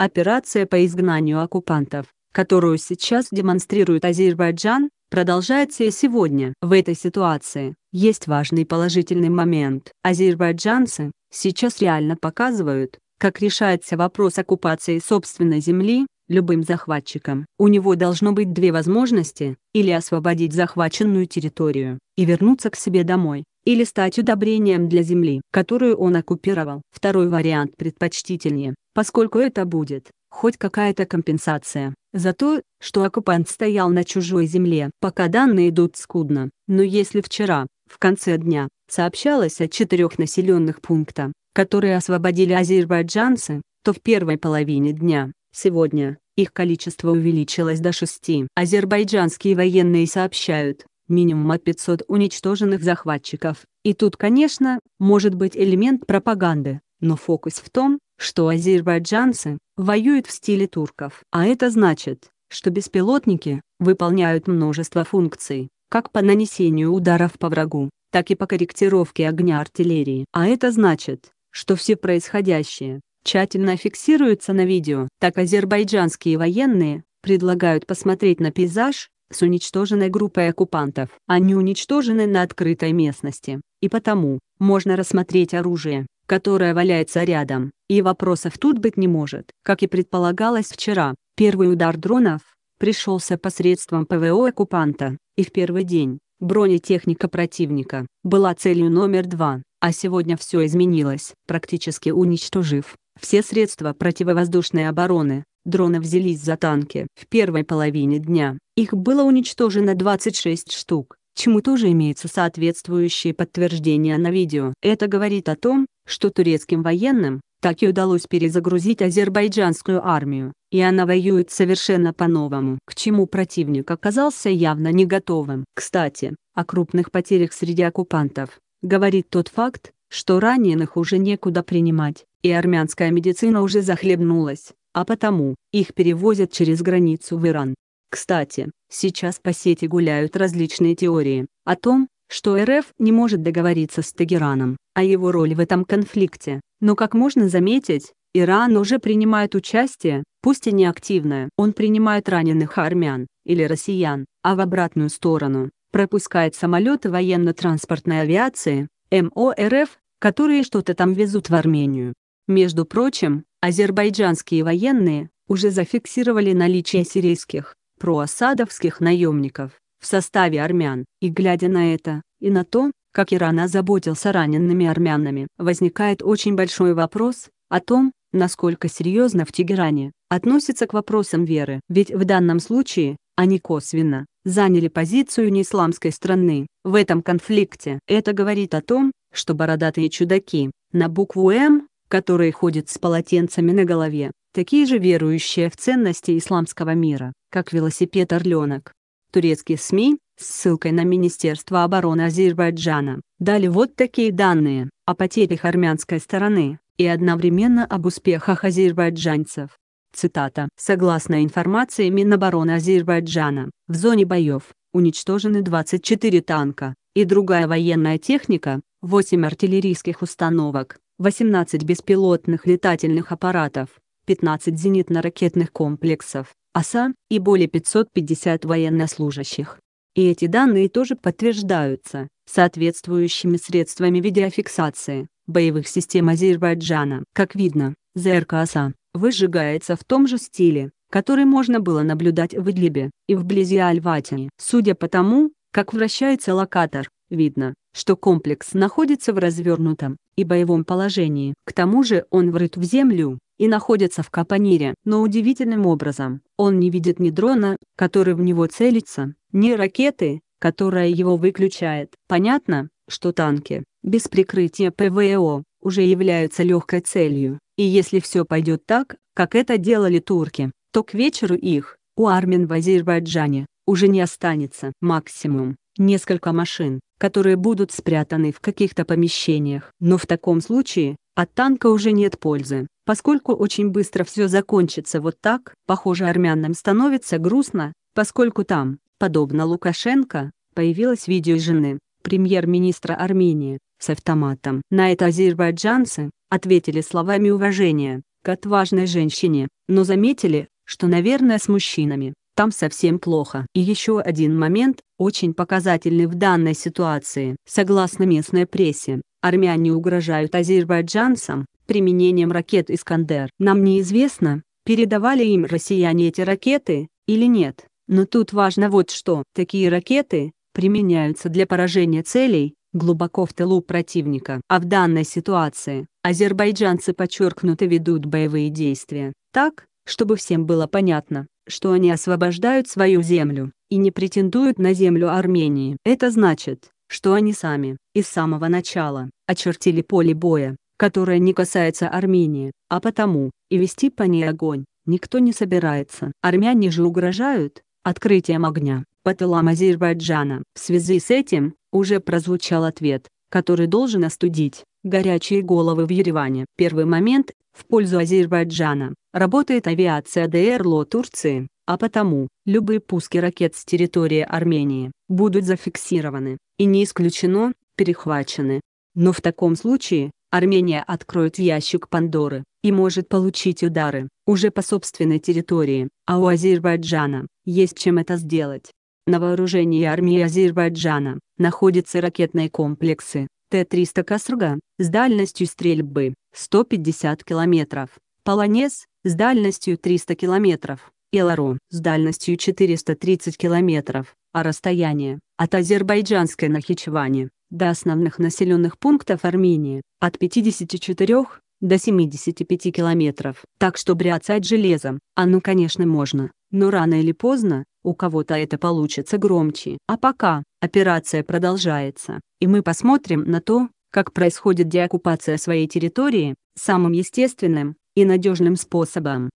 Операция по изгнанию оккупантов, которую сейчас демонстрирует Азербайджан, продолжается и сегодня. В этой ситуации есть важный положительный момент. Азербайджанцы сейчас реально показывают, как решается вопрос оккупации собственной земли, любым захватчиком. У него должно быть две возможности, или освободить захваченную территорию, и вернуться к себе домой, или стать удобрением для земли, которую он оккупировал. Второй вариант предпочтительнее, поскольку это будет, хоть какая-то компенсация, за то, что оккупант стоял на чужой земле. Пока данные идут скудно, но если вчера, в конце дня, сообщалось о четырех населенных пунктах, которые освободили азербайджанцы, то в первой половине дня, сегодня, их количество увеличилось до шести. Азербайджанские военные сообщают, минимум от 500 уничтоженных захватчиков. И тут, конечно, может быть элемент пропаганды, но фокус в том, что азербайджанцы воюют в стиле турков. А это значит, что беспилотники выполняют множество функций, как по нанесению ударов по врагу, так и по корректировке огня артиллерии. А это значит, что все происходящее тщательно фиксируется на видео. Так азербайджанские военные предлагают посмотреть на пейзаж, с уничтоженной группой оккупантов. Они уничтожены на открытой местности, и потому, можно рассмотреть оружие, которое валяется рядом, и вопросов тут быть не может. Как и предполагалось вчера, первый удар дронов пришелся посредством ПВО оккупанта, и в первый день бронетехника противника была целью номер два, а сегодня все изменилось. Практически уничтожив все средства противовоздушной обороны, Дроны взялись за танки. В первой половине дня, их было уничтожено 26 штук, чему тоже имеются соответствующие подтверждения на видео. Это говорит о том, что турецким военным, так и удалось перезагрузить азербайджанскую армию, и она воюет совершенно по-новому, к чему противник оказался явно не готовым. Кстати, о крупных потерях среди оккупантов, говорит тот факт, что раненых уже некуда принимать, и армянская медицина уже захлебнулась а потому, их перевозят через границу в Иран. Кстати, сейчас по сети гуляют различные теории о том, что РФ не может договориться с Тегераном о а его роли в этом конфликте, но как можно заметить, Иран уже принимает участие, пусть и не активное. Он принимает раненых армян или россиян, а в обратную сторону пропускает самолеты военно-транспортной авиации, МОРФ, которые что-то там везут в Армению. Между прочим, Азербайджанские военные уже зафиксировали наличие сирийских, проасадовских наемников в составе армян, и глядя на это, и на то, как Иран озаботился раненными армянами, возникает очень большой вопрос о том, насколько серьезно в Тегеране относятся к вопросам веры. Ведь в данном случае они косвенно заняли позицию неисламской страны в этом конфликте. Это говорит о том, что бородатые чудаки на букву «М» которые ходят с полотенцами на голове, такие же верующие в ценности исламского мира, как велосипед «Орленок». Турецкие СМИ, с ссылкой на Министерство обороны Азербайджана, дали вот такие данные о потерях армянской стороны и одновременно об успехах азербайджанцев. Цитата. Согласно информации Минобороны Азербайджана, в зоне боев уничтожены 24 танка и другая военная техника, 8 артиллерийских установок, 18 беспилотных летательных аппаратов, 15 зенитно-ракетных комплексов, ОСА и более 550 военнослужащих. И эти данные тоже подтверждаются соответствующими средствами видеофиксации боевых систем Азербайджана. Как видно, ЗРК ОСА выжигается в том же стиле, который можно было наблюдать в Идлибе и вблизи Альватии. Судя по тому, как вращается локатор, видно, что комплекс находится в развернутом и боевом положении. К тому же он врыт в землю и находится в капонире. Но удивительным образом, он не видит ни дрона, который в него целится, ни ракеты, которая его выключает. Понятно, что танки, без прикрытия ПВО, уже являются легкой целью. И если все пойдет так, как это делали турки, то к вечеру их, у армян в Азербайджане, уже не останется. Максимум, несколько машин которые будут спрятаны в каких-то помещениях. Но в таком случае, от танка уже нет пользы, поскольку очень быстро все закончится вот так. Похоже армянам становится грустно, поскольку там, подобно Лукашенко, появилось видео жены, премьер-министра Армении, с автоматом. На это азербайджанцы ответили словами уважения к отважной женщине, но заметили, что, наверное, с мужчинами там совсем плохо. И еще один момент, очень показательны в данной ситуации. Согласно местной прессе, армяне угрожают азербайджанцам применением ракет «Искандер». Нам неизвестно, передавали им россияне эти ракеты, или нет. Но тут важно вот что. Такие ракеты применяются для поражения целей, глубоко в тылу противника. А в данной ситуации, азербайджанцы подчеркнуто ведут боевые действия, так, чтобы всем было понятно, что они освобождают свою землю и не претендуют на землю Армении. Это значит, что они сами, и с самого начала, очертили поле боя, которое не касается Армении, а потому, и вести по ней огонь, никто не собирается. Армяне же угрожают, открытием огня, по тылам Азербайджана. В связи с этим, уже прозвучал ответ, который должен остудить, горячие головы в Ереване. Первый момент, в пользу Азербайджана, работает авиация ДРЛО Турции а потому, любые пуски ракет с территории Армении будут зафиксированы, и не исключено, перехвачены. Но в таком случае, Армения откроет ящик Пандоры, и может получить удары, уже по собственной территории, а у Азербайджана, есть чем это сделать. На вооружении армии Азербайджана, находятся ракетные комплексы, Т-300 Касруга с дальностью стрельбы 150 км, «Полонез» с дальностью 300 км, Элару с дальностью 430 км, а расстояние от азербайджанской Нахичевани до основных населенных пунктов Армении от 54 до 75 километров. Так что бряцать железом, оно конечно можно, но рано или поздно, у кого-то это получится громче. А пока, операция продолжается, и мы посмотрим на то, как происходит деоккупация своей территории, самым естественным и надежным способом.